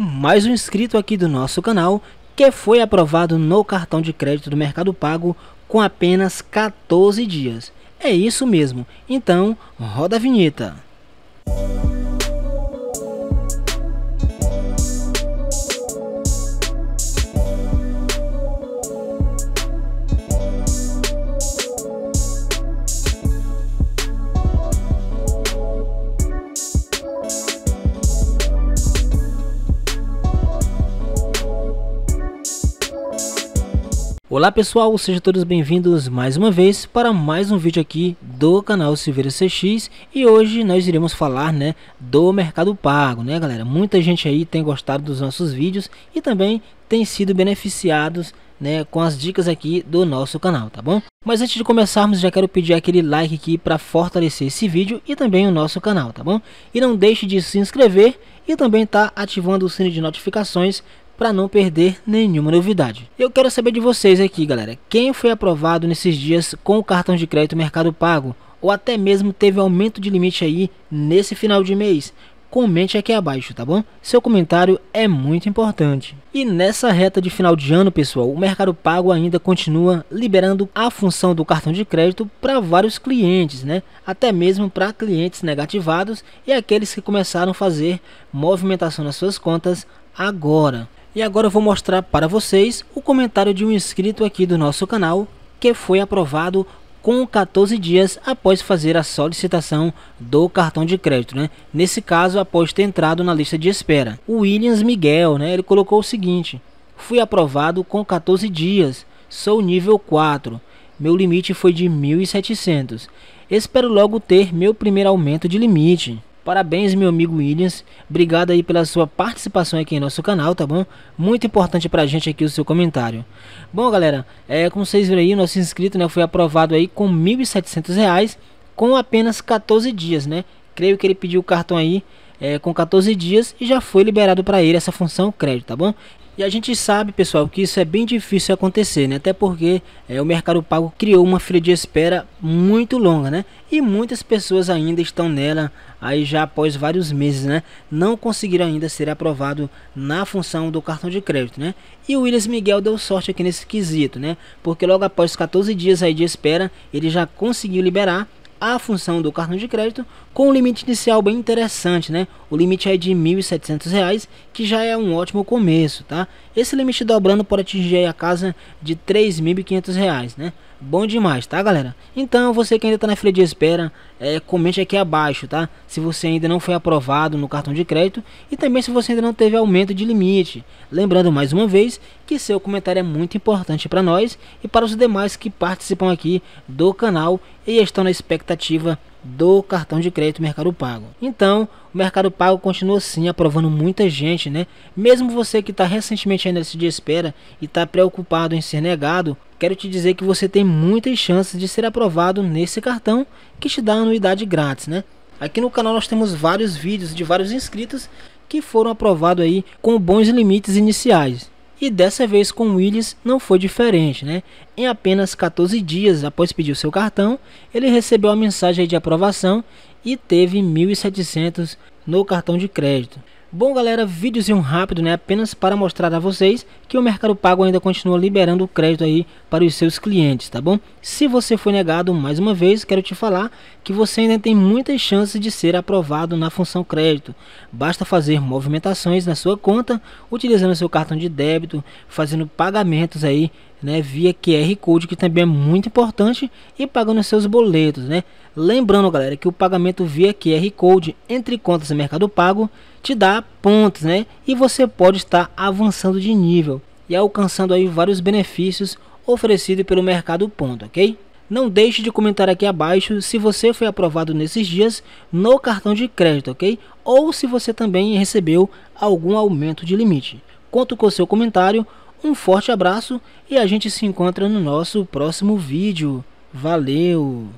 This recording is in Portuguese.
mais um inscrito aqui do nosso canal que foi aprovado no cartão de crédito do Mercado Pago com apenas 14 dias. É isso mesmo, então roda a vinheta. Olá pessoal, sejam todos bem-vindos mais uma vez para mais um vídeo aqui do canal Silveira CX e hoje nós iremos falar né, do mercado pago, né galera? Muita gente aí tem gostado dos nossos vídeos e também tem sido beneficiados né, com as dicas aqui do nosso canal, tá bom? Mas antes de começarmos, já quero pedir aquele like aqui para fortalecer esse vídeo e também o nosso canal, tá bom? E não deixe de se inscrever e também tá ativando o sino de notificações para não perder nenhuma novidade. Eu quero saber de vocês aqui, galera, quem foi aprovado nesses dias com o cartão de crédito Mercado Pago ou até mesmo teve aumento de limite aí nesse final de mês? Comente aqui abaixo, tá bom? Seu comentário é muito importante. E nessa reta de final de ano, pessoal, o Mercado Pago ainda continua liberando a função do cartão de crédito para vários clientes, né? Até mesmo para clientes negativados e aqueles que começaram a fazer movimentação nas suas contas agora. E agora eu vou mostrar para vocês o comentário de um inscrito aqui do nosso canal que foi aprovado com 14 dias após fazer a solicitação do cartão de crédito, né? Nesse caso, após ter entrado na lista de espera. O Williams Miguel, né? Ele colocou o seguinte: Fui aprovado com 14 dias, sou nível 4. Meu limite foi de 1.700. Espero logo ter meu primeiro aumento de limite. Parabéns, meu amigo Williams. Obrigado aí pela sua participação aqui em nosso canal, tá bom? Muito importante pra gente aqui o seu comentário. Bom, galera, é, como vocês viram aí, nosso inscrito né, foi aprovado aí com R$ 1.700 com apenas 14 dias, né? Creio que ele pediu o cartão aí é, com 14 dias e já foi liberado para ele essa função crédito, tá bom? E a gente sabe, pessoal, que isso é bem difícil acontecer, né? Até porque é, o Mercado Pago criou uma fila de espera muito longa, né? E muitas pessoas ainda estão nela aí já após vários meses, né? Não conseguiram ainda ser aprovado na função do cartão de crédito, né? E o Willis Miguel deu sorte aqui nesse quesito, né? Porque logo após 14 dias aí de espera, ele já conseguiu liberar a função do cartão de crédito com um limite inicial bem interessante, né? O limite é de R$ 1.700, que já é um ótimo começo, tá? Esse limite dobrando pode atingir a casa de R$ 3.500, né? Bom demais, tá galera? Então, você que ainda está na fila de espera, é, comente aqui abaixo, tá? Se você ainda não foi aprovado no cartão de crédito e também se você ainda não teve aumento de limite. Lembrando mais uma vez que seu comentário é muito importante para nós e para os demais que participam aqui do canal e estão na expectativa expectativa do cartão de crédito Mercado Pago. Então, o Mercado Pago continua sim aprovando muita gente, né? Mesmo você que está recentemente ainda nesse dia espera e está preocupado em ser negado, quero te dizer que você tem muitas chances de ser aprovado nesse cartão que te dá anuidade grátis, né? Aqui no canal nós temos vários vídeos de vários inscritos que foram aprovados aí com bons limites iniciais e dessa vez com Willis não foi diferente, né? Em apenas 14 dias após pedir seu cartão, ele recebeu a mensagem de aprovação e teve 1.700 no cartão de crédito. Bom galera, vídeozinho rápido, né? Apenas para mostrar a vocês que o Mercado Pago ainda continua liberando o crédito aí para os seus clientes, tá bom? Se você foi negado, mais uma vez, quero te falar que você ainda tem muitas chances de ser aprovado na função crédito. Basta fazer movimentações na sua conta, utilizando seu cartão de débito, fazendo pagamentos aí né, via QR Code, que também é muito importante, e pagando seus boletos, né? Lembrando, galera, que o pagamento via QR Code entre contas Mercado Pago te dá pontos, né? E você pode estar avançando de nível e alcançando aí vários benefícios oferecidos pelo mercado ponto, ok? Não deixe de comentar aqui abaixo se você foi aprovado nesses dias no cartão de crédito, ok? Ou se você também recebeu algum aumento de limite. Conto com o seu comentário, um forte abraço e a gente se encontra no nosso próximo vídeo. Valeu!